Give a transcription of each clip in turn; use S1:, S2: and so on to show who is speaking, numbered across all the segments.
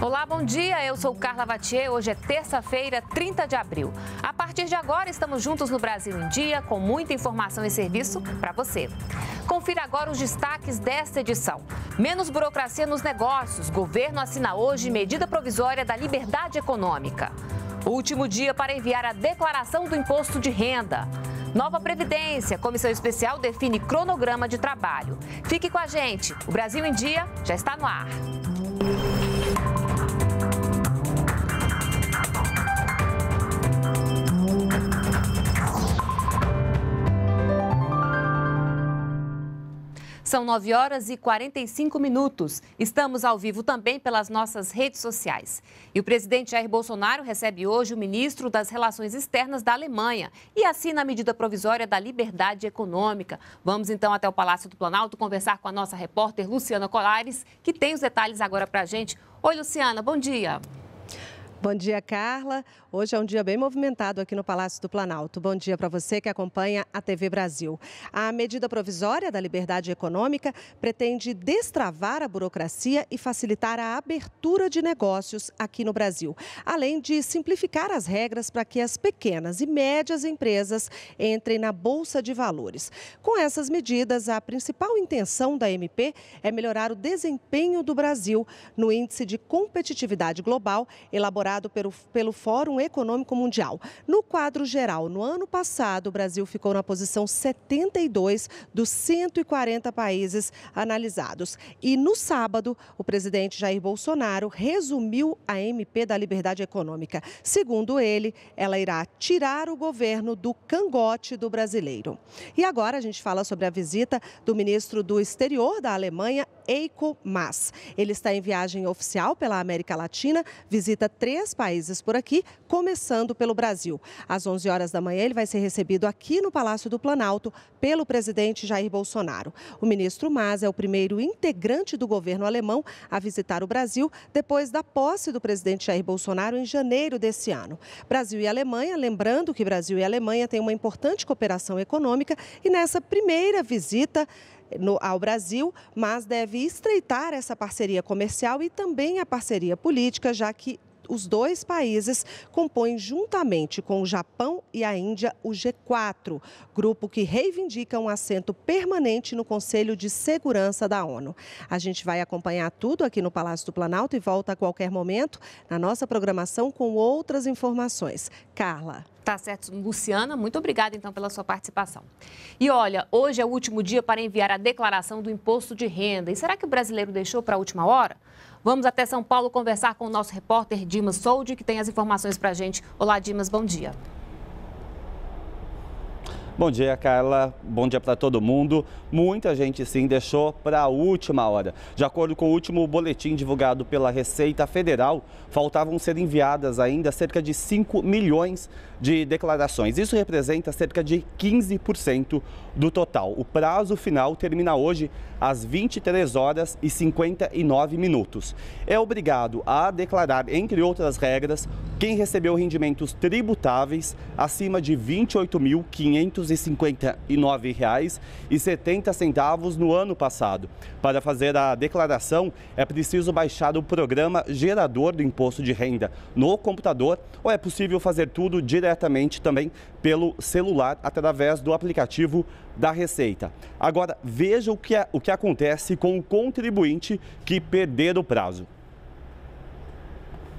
S1: Olá, bom dia. Eu sou Carla Vatier. Hoje é terça-feira, 30 de abril. A partir de agora, estamos juntos no Brasil em Dia, com muita informação e serviço para você. Confira agora os destaques desta edição. Menos burocracia nos negócios. Governo assina hoje medida provisória da liberdade econômica. último dia para enviar a declaração do imposto de renda. Nova Previdência, comissão especial define cronograma de trabalho. Fique com a gente. O Brasil em Dia já está no ar. São 9 horas e 45 minutos. Estamos ao vivo também pelas nossas redes sociais. E o presidente Jair Bolsonaro recebe hoje o ministro das Relações Externas da Alemanha e assina a medida provisória da liberdade econômica. Vamos então até o Palácio do Planalto conversar com a nossa repórter Luciana Colares, que tem os detalhes agora para a gente. Oi, Luciana, bom dia.
S2: Bom dia, Carla. Hoje é um dia bem movimentado aqui no Palácio do Planalto. Bom dia para você que acompanha a TV Brasil. A medida provisória da liberdade econômica pretende destravar a burocracia e facilitar a abertura de negócios aqui no Brasil, além de simplificar as regras para que as pequenas e médias empresas entrem na Bolsa de Valores. Com essas medidas, a principal intenção da MP é melhorar o desempenho do Brasil no Índice de Competitividade Global elaborado elaborado pelo, pelo Fórum Econômico Mundial. No quadro geral, no ano passado, o Brasil ficou na posição 72 dos 140 países analisados. E no sábado, o presidente Jair Bolsonaro resumiu a MP da Liberdade Econômica. Segundo ele, ela irá tirar o governo do cangote do brasileiro. E agora a gente fala sobre a visita do ministro do Exterior da Alemanha, Eiko Mas. Ele está em viagem oficial pela América Latina, visita três países por aqui, começando pelo Brasil. Às 11 horas da manhã, ele vai ser recebido aqui no Palácio do Planalto pelo presidente Jair Bolsonaro. O ministro Mas é o primeiro integrante do governo alemão a visitar o Brasil depois da posse do presidente Jair Bolsonaro em janeiro desse ano. Brasil e Alemanha, lembrando que Brasil e Alemanha têm uma importante cooperação econômica e nessa primeira visita no, ao Brasil, mas deve estreitar essa parceria comercial e também a parceria política, já que os dois países compõem, juntamente com o Japão e a Índia, o G4, grupo que reivindica um assento permanente no Conselho de Segurança da ONU. A gente vai acompanhar tudo aqui no Palácio do Planalto e volta a qualquer momento na nossa programação com outras informações. Carla.
S1: Tá certo, Luciana. Muito obrigada, então, pela sua participação. E olha, hoje é o último dia para enviar a declaração do imposto de renda. E será que o brasileiro deixou para a última hora? Vamos até São Paulo conversar com o nosso repórter Dimas Soldi, que tem as informações para a gente. Olá, Dimas, bom dia.
S3: Bom dia, Carla. Bom dia para todo mundo. Muita gente sim deixou para a última hora. De acordo com o último boletim divulgado pela Receita Federal, faltavam ser enviadas ainda cerca de 5 milhões de declarações. Isso representa cerca de 15% do total. O prazo final termina hoje às 23 horas e 59 minutos. É obrigado a declarar, entre outras regras, quem recebeu rendimentos tributáveis acima de R$ 28.500 R$ 259,70 no ano passado. Para fazer a declaração, é preciso baixar o programa gerador do imposto de renda no computador ou é possível fazer tudo diretamente também pelo celular através do aplicativo da Receita. Agora, veja o que, é, o que acontece com o contribuinte que perder o prazo.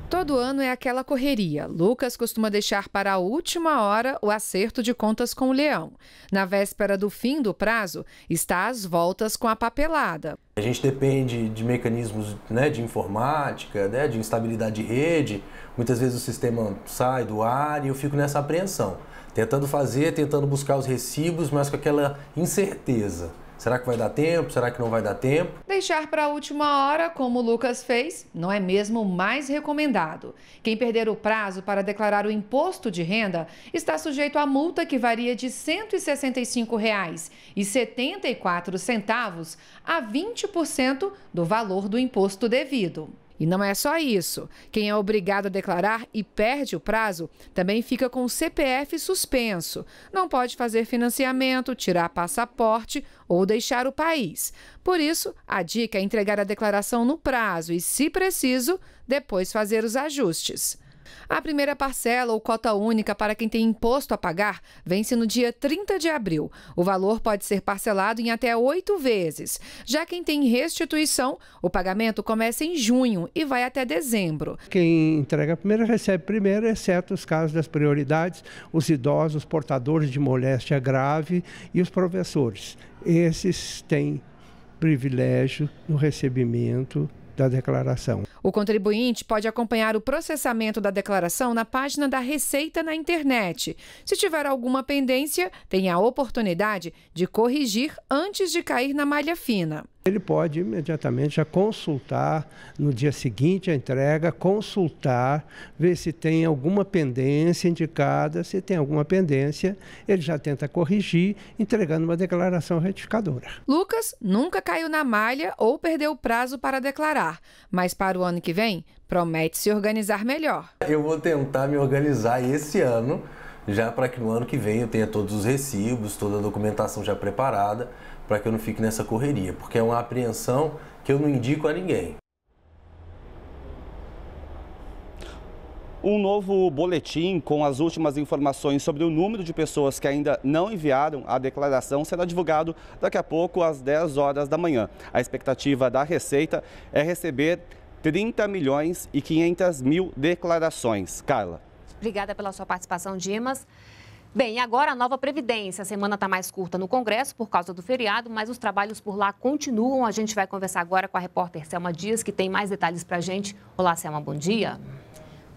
S4: Todo ano é aquela correria. Lucas costuma deixar para a última hora o acerto de contas com o leão. Na véspera do fim do prazo, está às voltas com a papelada.
S3: A gente depende de mecanismos né, de informática, né, de instabilidade de rede. Muitas vezes o sistema sai do ar e eu fico nessa apreensão, tentando fazer, tentando buscar os recibos, mas com aquela incerteza. Será que vai dar tempo? Será que não vai dar tempo?
S4: Deixar para a última hora, como o Lucas fez, não é mesmo o mais recomendado. Quem perder o prazo para declarar o imposto de renda está sujeito a multa que varia de R$ 165,74 a 20% do valor do imposto devido. E não é só isso. Quem é obrigado a declarar e perde o prazo também fica com o CPF suspenso. Não pode fazer financiamento, tirar passaporte ou deixar o país. Por isso, a dica é entregar a declaração no prazo e, se preciso, depois fazer os ajustes. A primeira parcela ou cota única para quem tem imposto a pagar vence no dia 30 de abril. O valor pode ser parcelado em até oito vezes. Já quem tem restituição, o pagamento começa em junho e vai até dezembro.
S3: Quem entrega primeiro recebe primeiro, exceto os casos das prioridades, os idosos, os portadores de moléstia grave e os professores. Esses têm privilégio no recebimento da declaração.
S4: O contribuinte pode acompanhar o processamento da declaração na página da Receita na internet. Se tiver alguma pendência, tem a oportunidade de corrigir antes de cair na malha fina.
S3: Ele pode imediatamente já consultar no dia seguinte a entrega, consultar, ver se tem alguma pendência indicada, se tem alguma pendência, ele já tenta corrigir, entregando uma declaração retificadora.
S4: Lucas nunca caiu na malha ou perdeu o prazo para declarar, mas para o ano que vem promete se organizar melhor.
S3: Eu vou tentar me organizar esse ano já para que no ano que vem eu tenha todos os recibos, toda a documentação já preparada, para que eu não fique nessa correria, porque é uma apreensão que eu não indico a ninguém. Um novo boletim com as últimas informações sobre o número de pessoas que ainda não enviaram a declaração será divulgado daqui a pouco às 10 horas da manhã. A expectativa da Receita é receber 30 milhões e 500 mil declarações. Carla.
S1: Obrigada pela sua participação, Dimas. Bem, agora a nova Previdência. A semana está mais curta no Congresso por causa do feriado, mas os trabalhos por lá continuam. A gente vai conversar agora com a repórter Selma Dias, que tem mais detalhes para a gente. Olá, Selma, bom dia.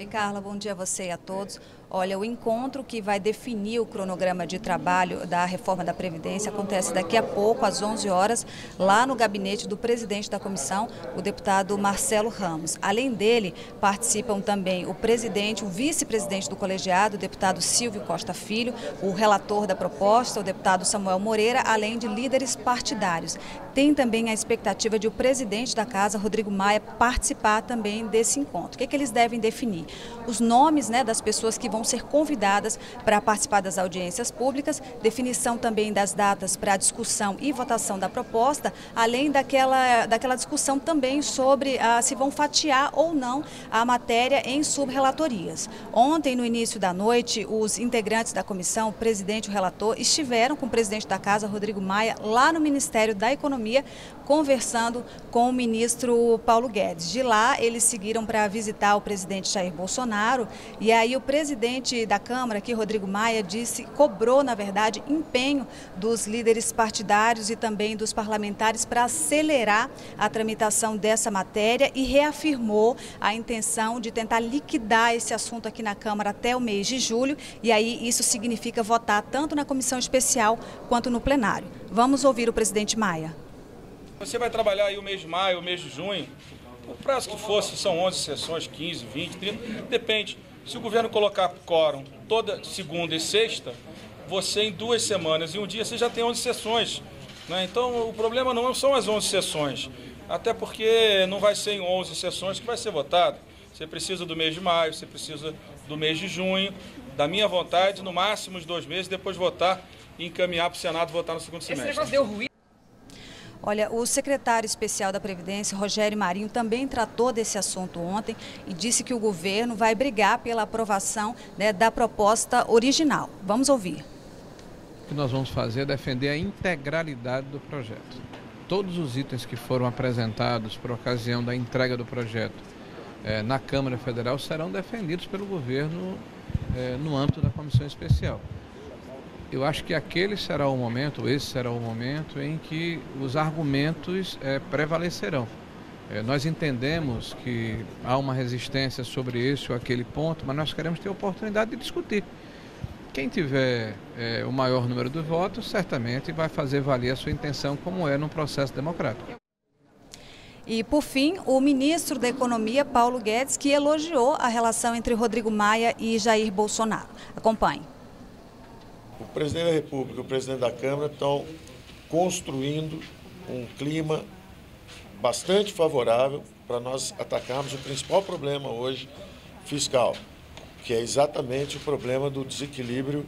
S5: Oi, Carla, bom dia a você e a todos. Olha, o encontro que vai definir o cronograma de trabalho da reforma da Previdência acontece daqui a pouco, às 11 horas, lá no gabinete do presidente da comissão, o deputado Marcelo Ramos. Além dele, participam também o presidente, o vice-presidente do colegiado, o deputado Silvio Costa Filho, o relator da proposta, o deputado Samuel Moreira, além de líderes partidários. Tem também a expectativa de o presidente da casa, Rodrigo Maia, participar também desse encontro. O que, é que eles devem definir? Os nomes né, das pessoas que vão vão ser convidadas para participar das audiências públicas, definição também das datas para discussão e votação da proposta, além daquela, daquela discussão também sobre ah, se vão fatiar ou não a matéria em subrelatorias. Ontem, no início da noite, os integrantes da comissão, o presidente e o relator, estiveram com o presidente da Casa, Rodrigo Maia, lá no Ministério da Economia, conversando com o ministro Paulo Guedes. De lá, eles seguiram para visitar o presidente Jair Bolsonaro e aí o presidente presidente da Câmara, aqui, Rodrigo Maia, disse, cobrou, na verdade, empenho dos líderes partidários e também dos parlamentares para acelerar a tramitação dessa matéria e reafirmou a intenção de tentar liquidar esse assunto aqui na Câmara até o mês de julho. E aí isso significa votar tanto na comissão especial quanto no plenário. Vamos ouvir o presidente Maia.
S3: Você vai trabalhar aí o mês de maio, o mês de junho, o prazo que fosse, são 11 sessões, 15, 20, 30, depende. Se o governo colocar quórum toda segunda e sexta, você em duas semanas e um dia você já tem 11 sessões. Né? Então o problema não são as 11 sessões, até porque não vai ser em 11 sessões que vai ser votado. Você precisa do mês de maio, você precisa do mês de junho, da minha vontade, no máximo os dois meses, depois votar e encaminhar para o Senado votar no segundo semestre. Esse deu
S5: Olha, o secretário especial da Previdência, Rogério Marinho, também tratou desse assunto ontem e disse que o governo vai brigar pela aprovação né, da proposta original. Vamos ouvir.
S3: O que nós vamos fazer é defender a integralidade do projeto. Todos os itens que foram apresentados por ocasião da entrega do projeto eh, na Câmara Federal serão defendidos pelo governo eh, no âmbito da comissão especial eu acho que aquele será o momento, esse será o momento em que os argumentos é, prevalecerão. É, nós entendemos que há uma resistência sobre esse ou aquele ponto, mas nós queremos ter a oportunidade de discutir. Quem tiver é, o maior número de votos, certamente vai fazer valer a sua intenção, como é num processo democrático.
S5: E, por fim, o ministro da Economia, Paulo Guedes, que elogiou a relação entre Rodrigo Maia e Jair Bolsonaro. Acompanhe o presidente da República e o presidente da Câmara estão construindo um clima bastante favorável para nós atacarmos o principal problema hoje fiscal, que é exatamente o problema do desequilíbrio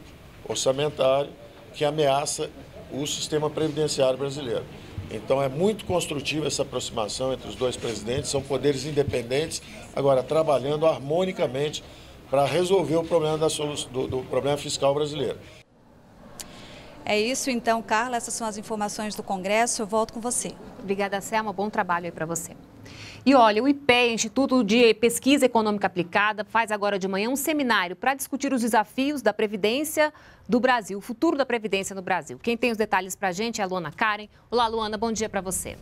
S5: orçamentário que ameaça o sistema previdenciário brasileiro. Então é muito construtiva essa aproximação entre os dois presidentes, são poderes independentes, agora trabalhando harmonicamente para resolver o problema, da, do, do problema fiscal brasileiro.
S1: É isso então, Carla. Essas são as informações do Congresso. Eu volto com você. Obrigada, Selma. Bom trabalho aí para você. E olha, o IPE, Instituto de Pesquisa Econômica Aplicada, faz agora de manhã um seminário para discutir os desafios da Previdência do Brasil, o futuro da Previdência no Brasil. Quem tem os detalhes para a gente é a Luana Karen. Olá, Luana, bom dia para você.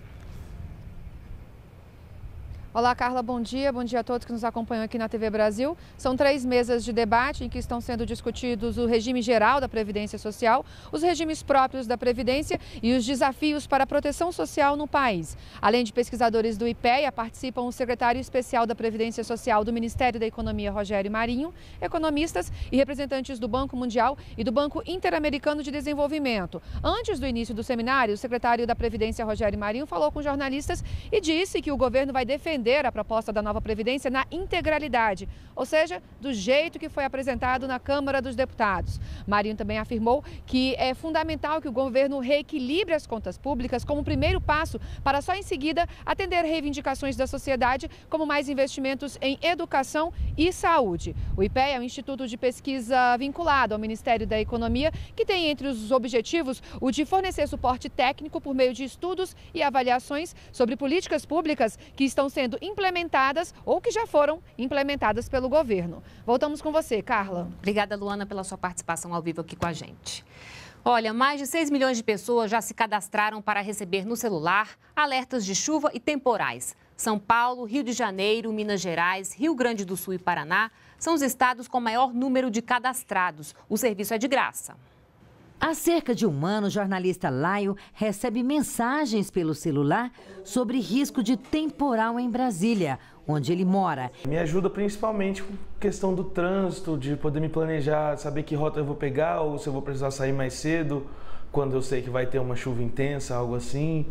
S4: Olá, Carla, bom dia. Bom dia a todos que nos acompanham aqui na TV Brasil. São três mesas de debate em que estão sendo discutidos o regime geral da Previdência Social, os regimes próprios da Previdência e os desafios para a proteção social no país. Além de pesquisadores do IPEA, participam o secretário especial da Previdência Social do Ministério da Economia, Rogério Marinho, economistas e representantes do Banco Mundial e do Banco Interamericano de Desenvolvimento. Antes do início do seminário, o secretário da Previdência, Rogério Marinho, falou com jornalistas e disse que o governo vai defender defender a proposta da nova Previdência na integralidade, ou seja, do jeito que foi apresentado na Câmara dos Deputados. Marinho também afirmou que é fundamental que o governo reequilibre as contas públicas como primeiro passo para só em seguida atender reivindicações da sociedade, como mais investimentos em educação e saúde. O IPEA é um instituto de pesquisa vinculado ao Ministério da Economia que tem entre os objetivos o de fornecer suporte técnico por meio de estudos e avaliações sobre políticas públicas que estão sendo sendo implementadas ou que já foram implementadas pelo governo. Voltamos com você, Carla. Obrigada, Luana, pela sua participação ao vivo aqui com a gente.
S1: Olha, mais de 6 milhões de pessoas já se cadastraram para receber no celular alertas de chuva e temporais. São Paulo, Rio de Janeiro, Minas Gerais, Rio Grande do Sul e Paraná são os estados com maior número de cadastrados. O serviço é de graça.
S6: Há cerca de um ano, o jornalista Laio recebe mensagens pelo celular sobre risco de temporal em Brasília, onde ele mora.
S3: Me ajuda principalmente com questão do trânsito, de poder me planejar, saber que rota eu vou pegar ou se eu vou precisar sair mais cedo, quando eu sei que vai ter uma chuva intensa, algo assim.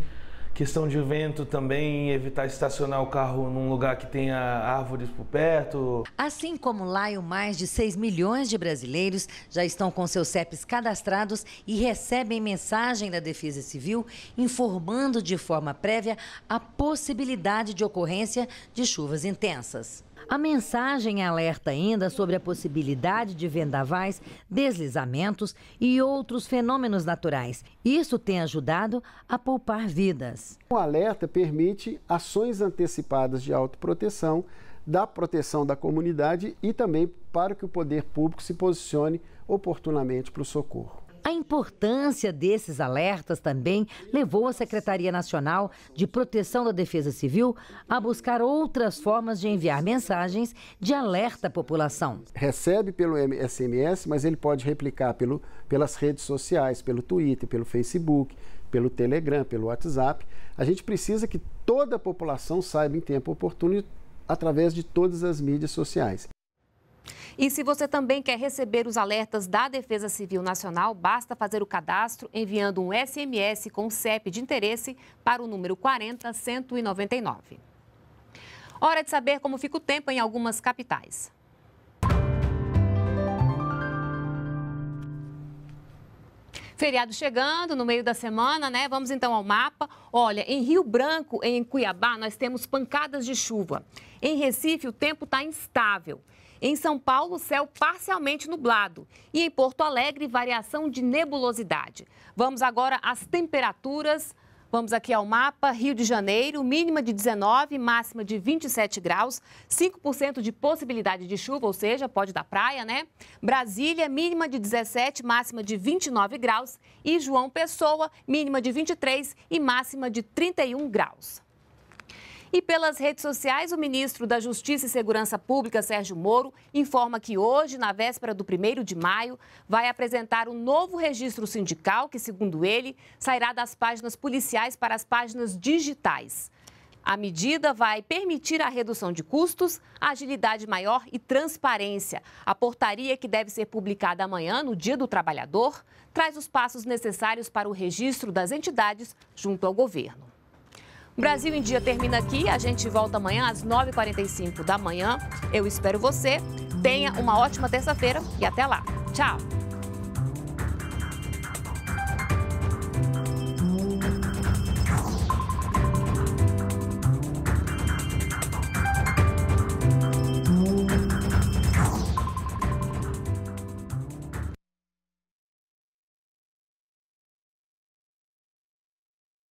S3: Questão de vento também, evitar estacionar o carro num lugar que tenha árvores por perto.
S6: Assim como Laio, mais de 6 milhões de brasileiros já estão com seus CEPs cadastrados e recebem mensagem da Defesa Civil informando de forma prévia a possibilidade de ocorrência de chuvas intensas. A mensagem alerta ainda sobre a possibilidade de vendavais, deslizamentos e outros fenômenos naturais. Isso tem ajudado a poupar vidas. O alerta permite
S5: ações antecipadas de autoproteção, da proteção da comunidade e também para que o poder público se posicione oportunamente para o socorro.
S6: A importância desses alertas também levou a Secretaria Nacional de Proteção da Defesa Civil a buscar outras formas de enviar mensagens de alerta à população.
S5: Recebe pelo SMS, mas ele pode replicar pelo, pelas redes sociais, pelo Twitter, pelo Facebook, pelo Telegram, pelo WhatsApp. A gente precisa que toda a população saiba em tempo oportuno através de todas as mídias sociais.
S1: E se você também quer receber os alertas da Defesa Civil Nacional, basta fazer o cadastro enviando um SMS com CEP de interesse para o número 40199. Hora de saber como fica o tempo em algumas capitais. Feriado chegando no meio da semana, né? Vamos então ao mapa. Olha, em Rio Branco, em Cuiabá, nós temos pancadas de chuva. Em Recife, o tempo está instável. Em São Paulo, céu parcialmente nublado. E em Porto Alegre, variação de nebulosidade. Vamos agora às temperaturas Vamos aqui ao mapa, Rio de Janeiro, mínima de 19, máxima de 27 graus, 5% de possibilidade de chuva, ou seja, pode dar praia, né? Brasília, mínima de 17, máxima de 29 graus e João Pessoa, mínima de 23 e máxima de 31 graus. E pelas redes sociais, o ministro da Justiça e Segurança Pública, Sérgio Moro, informa que hoje, na véspera do 1 de maio, vai apresentar um novo registro sindical que, segundo ele, sairá das páginas policiais para as páginas digitais. A medida vai permitir a redução de custos, agilidade maior e transparência. A portaria, que deve ser publicada amanhã, no Dia do Trabalhador, traz os passos necessários para o registro das entidades junto ao governo. Brasil em Dia termina aqui. A gente volta amanhã às 9h45 da manhã. Eu espero você. Tenha uma ótima terça-feira e até lá. Tchau!